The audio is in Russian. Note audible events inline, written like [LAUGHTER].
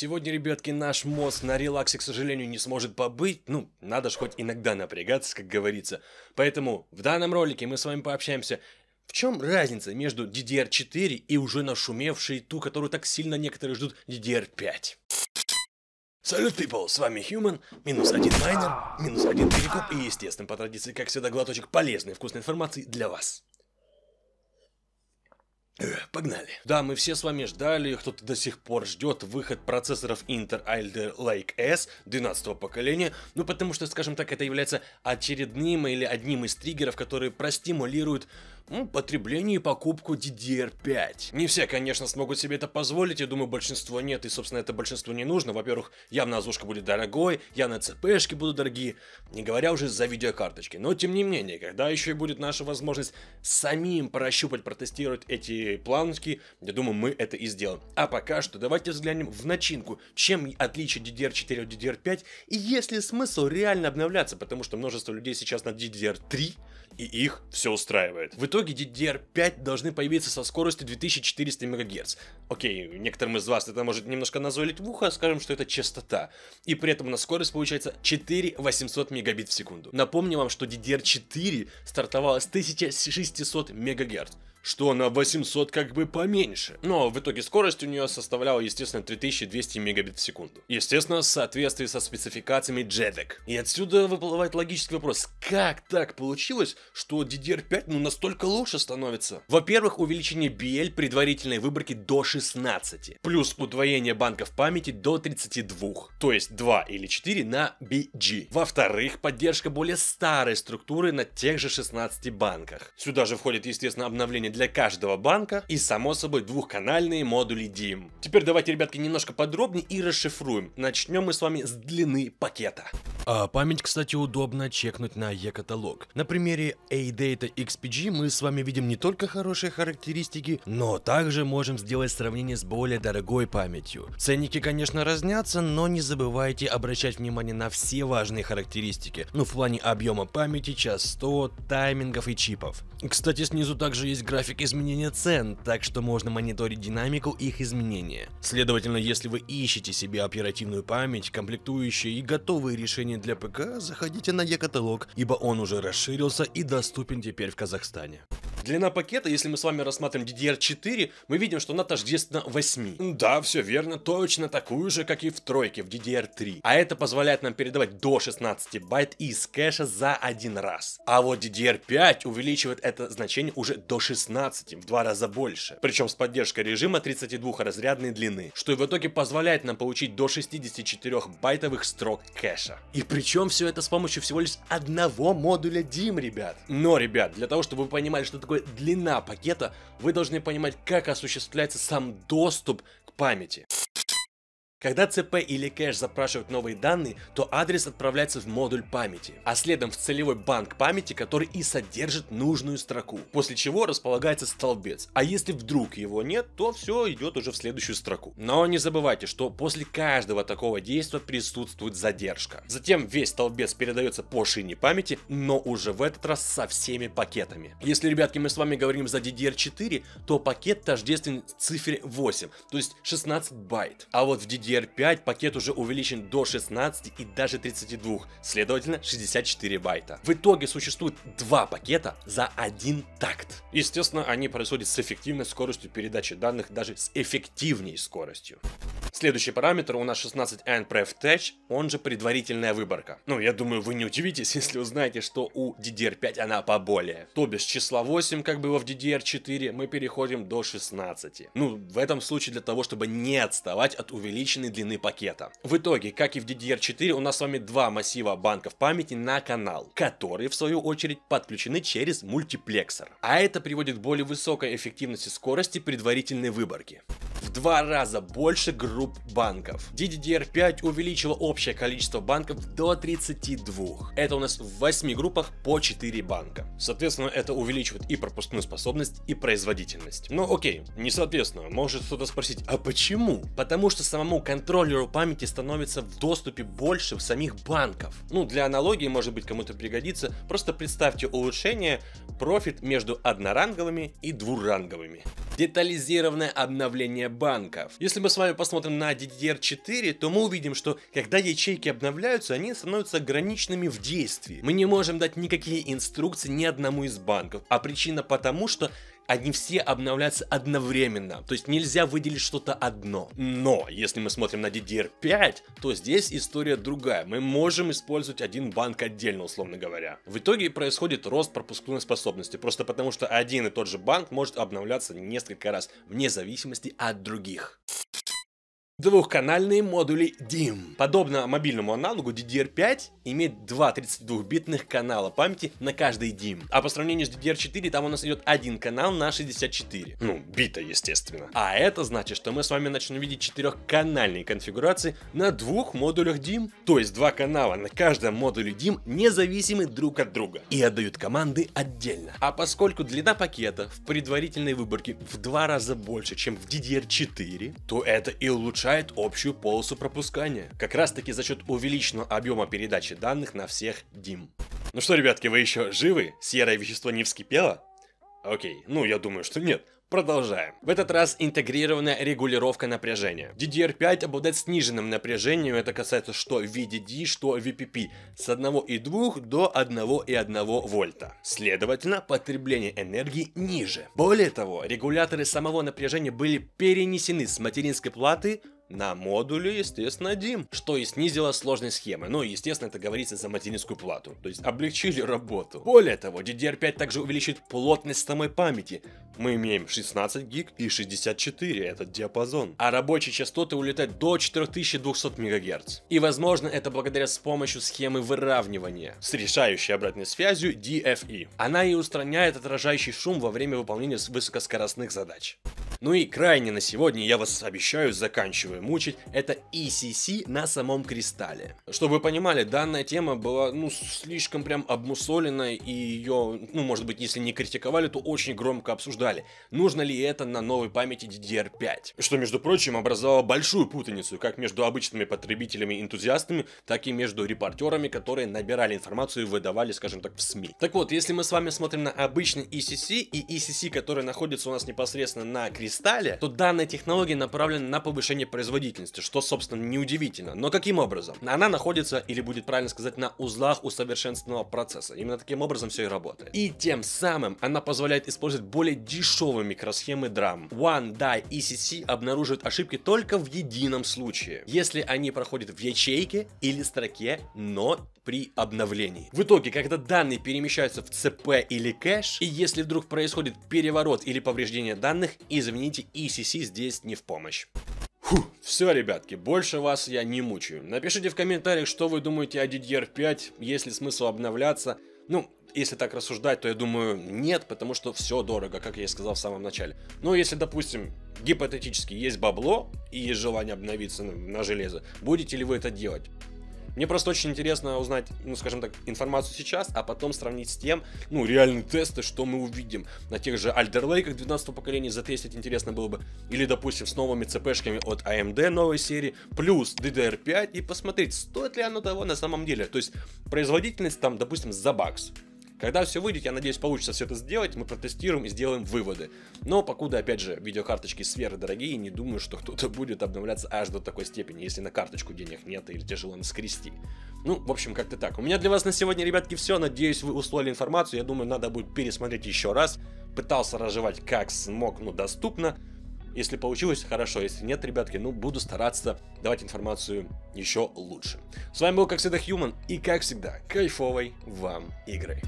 Сегодня, ребятки, наш мозг на релаксе, к сожалению, не сможет побыть. Ну, надо же хоть иногда напрягаться, как говорится. Поэтому в данном ролике мы с вами пообщаемся в чем разница между DDR4 и уже нашумевшей ту, которую так сильно некоторые ждут DDR5? Салют, people, с вами Human, минус один майнер, минус один перекуп и, естественно, по традиции, как всегда, глоточек полезной вкусной информации для вас. Э, погнали. Да, мы все с вами ждали, кто-то до сих пор ждет выход процессоров Inter Alder Lake S 12 поколения, ну потому что, скажем так, это является очередным или одним из триггеров, которые простимулируют ну, потребление и покупку DDR5. Не все, конечно, смогут себе это позволить, я думаю, большинство нет, и, собственно, это большинство не нужно. Во-первых, явно озвучка будет дорогой, явно ЦПшки будут дорогие, не говоря уже за видеокарточки. Но, тем не менее, когда еще и будет наша возможность самим прощупать, протестировать эти и планочки, я думаю, мы это и сделаем. А пока что давайте взглянем в начинку, чем отличие DDR4 от DDR5 и есть ли смысл реально обновляться, потому что множество людей сейчас на DDR3, и их все устраивает. В итоге DDR5 должны появиться со скоростью 2400 МГц. Окей, некоторым из вас это может немножко назолить в ухо, скажем, что это частота. И при этом на скорость получается 4800 мегабит в секунду. Напомню вам, что DDR4 стартовала с 1600 мегагерц, что на 800 как бы поменьше. Но в итоге скорость у нее составляла, естественно, 3200 мегабит в секунду. Естественно, в соответствии со спецификациями JEDEC. И отсюда выплывает логический вопрос, как так получилось, что DDR5 ну настолько лучше становится. Во-первых, увеличение BL предварительной выборки до 16, плюс удвоение банков памяти до 32, то есть 2 или 4 на BG. Во-вторых, поддержка более старой структуры на тех же 16 банках. Сюда же входит, естественно, обновление для каждого банка и, само собой, двухканальные модули DIM. Теперь давайте, ребятки, немножко подробнее и расшифруем. Начнем мы с вами с длины пакета. А память, кстати, удобно чекнуть на e-каталог. На примере AData XPG мы с вами видим не только хорошие характеристики, но также можем сделать сравнение с более дорогой памятью. Ценники, конечно, разнятся, но не забывайте обращать внимание на все важные характеристики, ну в плане объема памяти, частот, таймингов и чипов. Кстати, снизу также есть график изменения цен, так что можно мониторить динамику их изменения. Следовательно, если вы ищете себе оперативную память, комплектующие и готовые решения для ПК, заходите на Е-каталог, ибо он уже расширился и доступен теперь в Казахстане. Длина пакета, если мы с вами рассматриваем DDR4, мы видим, что она тождественна 8. Да, все верно, точно такую же, как и в тройке, в DDR3. А это позволяет нам передавать до 16 байт из кэша за один раз. А вот DDR5 увеличивает это значение уже до 16, в два раза больше. Причем с поддержкой режима 32-разрядной длины, что и в итоге позволяет нам получить до 64 байтовых строк кэша. И причем все это с помощью всего лишь одного модуля DIM, ребят. Но, ребят, для того, чтобы вы понимали, что такое длина пакета, вы должны понимать, как осуществляется сам доступ к памяти. Когда ЦП или кэш запрашивают новые данные, то адрес отправляется в модуль памяти, а следом в целевой банк памяти, который и содержит нужную строку, после чего располагается столбец. А если вдруг его нет, то все идет уже в следующую строку. Но не забывайте, что после каждого такого действия присутствует задержка. Затем весь столбец передается по шине памяти, но уже в этот раз со всеми пакетами. Если, ребятки, мы с вами говорим за DDR4, то пакет тождественен цифре 8, то есть 16 байт. А вот в DDR DDR5 пакет уже увеличен до 16 и даже 32, следовательно 64 байта. В итоге существует два пакета за один такт. Естественно, они происходят с эффективной скоростью передачи данных, даже с эффективней скоростью. Следующий параметр у нас 16 NPREF Tech, он же предварительная выборка. Ну, я думаю, вы не удивитесь, [LAUGHS] если узнаете, что у DDR5 она поболее. То бишь, числа 8, как было в DDR4, мы переходим до 16. Ну, в этом случае для того, чтобы не отставать от увеличенного ограниченной длины пакета. В итоге, как и в DDR4, у нас с вами два массива банков памяти на канал, которые в свою очередь подключены через мультиплексор. А это приводит к более высокой эффективности скорости предварительной выборки в два раза больше групп банков. DDR5 увеличило общее количество банков до 32. Это у нас в 8 группах по 4 банка. Соответственно, это увеличивает и пропускную способность, и производительность. Но ну, окей, не соответственно, может кто-то спросить, а почему? Потому что самому контроллеру памяти становится в доступе больше в самих банков. Ну, для аналогии, может быть, кому-то пригодится, просто представьте улучшение профит между одноранговыми и двуранговыми. Детализированное обновление банков. Если мы с вами посмотрим на DDR4, то мы увидим, что когда ячейки обновляются, они становятся ограниченными в действии. Мы не можем дать никакие инструкции ни одному из банков, а причина потому, что они все обновляются одновременно. То есть нельзя выделить что-то одно. Но если мы смотрим на DDR5, то здесь история другая. Мы можем использовать один банк отдельно, условно говоря. В итоге происходит рост пропускной способности, просто потому что один и тот же банк может обновляться несколько раз, вне зависимости от других. Двухканальные модули DIM. Подобно мобильному аналогу DDR5 имеет два 32-битных канала памяти на каждый DIM. А по сравнению с DDR4 там у нас идет один канал на 64. Ну, бита, естественно. А это значит, что мы с вами начнем видеть четырехканальные конфигурации на двух модулях DIM, То есть два канала на каждом модуле DIM, независимы друг от друга и отдают команды отдельно. А поскольку длина пакета в предварительной выборке в два раза больше, чем в DDR4, то это и улучшает уменьшает общую полосу пропускания. Как раз таки за счет увеличенного объема передачи данных на всех DIM. Ну что, ребятки, вы еще живы? Серое вещество не вскипело? Окей, ну я думаю, что нет. Продолжаем. В этот раз интегрированная регулировка напряжения. DDR5 обладает сниженным напряжением, это касается что VDD, что VPP, с 1,2 до 1,1 вольта. Следовательно, потребление энергии ниже. Более того, регуляторы самого напряжения были перенесены с материнской платы на модуле, естественно, DIM, что и снизило сложность схемы. Ну, естественно, это говорится за материнскую плату, то есть облегчили работу. Более того, DDR5 также увеличит плотность самой памяти. Мы имеем 16 гиг и 64, этот диапазон. А рабочие частоты улетают до 4200 МГц. И, возможно, это благодаря с помощью схемы выравнивания с решающей обратной связью DFE. Она и устраняет отражающий шум во время выполнения высокоскоростных задач. Ну и крайне на сегодня, я вас обещаю, заканчиваю мучить, это ECC на самом кристалле. Чтобы вы понимали, данная тема была, ну, слишком прям обмусолена, и ее, ну, может быть, если не критиковали, то очень громко обсуждали. Нужно ли это на новой памяти DDR5? Что, между прочим, образовало большую путаницу, как между обычными потребителями-энтузиастами, так и между репортерами, которые набирали информацию и выдавали, скажем так, в СМИ. Так вот, если мы с вами смотрим на обычный ECC и ECC, который находится у нас непосредственно на кристалле, перестали, то данная технология направлена на повышение производительности, что, собственно, неудивительно. Но каким образом? Она находится, или будет правильно сказать, на узлах усовершенствованного процесса. Именно таким образом все и работает. И тем самым она позволяет использовать более дешевые микросхемы драм. One Die ECC обнаруживает ошибки только в едином случае, если они проходят в ячейке или строке, но при обновлении. В итоге, когда данные перемещаются в ЦП или кэш, и если вдруг происходит переворот или повреждение данных, извините, ECC здесь не в помощь. Фух, все, ребятки, больше вас я не мучаю. Напишите в комментариях, что вы думаете о DDR5, есть ли смысл обновляться. Ну, если так рассуждать, то я думаю, нет, потому что все дорого, как я и сказал в самом начале. Но если, допустим, гипотетически есть бабло и есть желание обновиться на железо, будете ли вы это делать? Мне просто очень интересно узнать, ну, скажем так, информацию сейчас, а потом сравнить с тем, ну, реальные тесты, что мы увидим на тех же Альдерлейках 12 поколения, затестить интересно было бы, или, допустим, с новыми ЦПшками от AMD новой серии, плюс DDR5, и посмотреть, стоит ли оно того на самом деле. То есть, производительность там, допустим, за бакс. Когда все выйдет, я надеюсь, получится все это сделать, мы протестируем и сделаем выводы. Но покуда, опять же, видеокарточки сверхдорогие, не думаю, что кто-то будет обновляться аж до такой степени, если на карточку денег нет или тяжело наскрести. Ну, в общем, как-то так. У меня для вас на сегодня, ребятки, все. Надеюсь, вы усвоили информацию. Я думаю, надо будет пересмотреть еще раз. Пытался разжевать как смог, но доступно. Если получилось, хорошо. Если нет, ребятки, ну, буду стараться давать информацию еще лучше. С вами был, как всегда, Human. И, как всегда, кайфовой вам игры.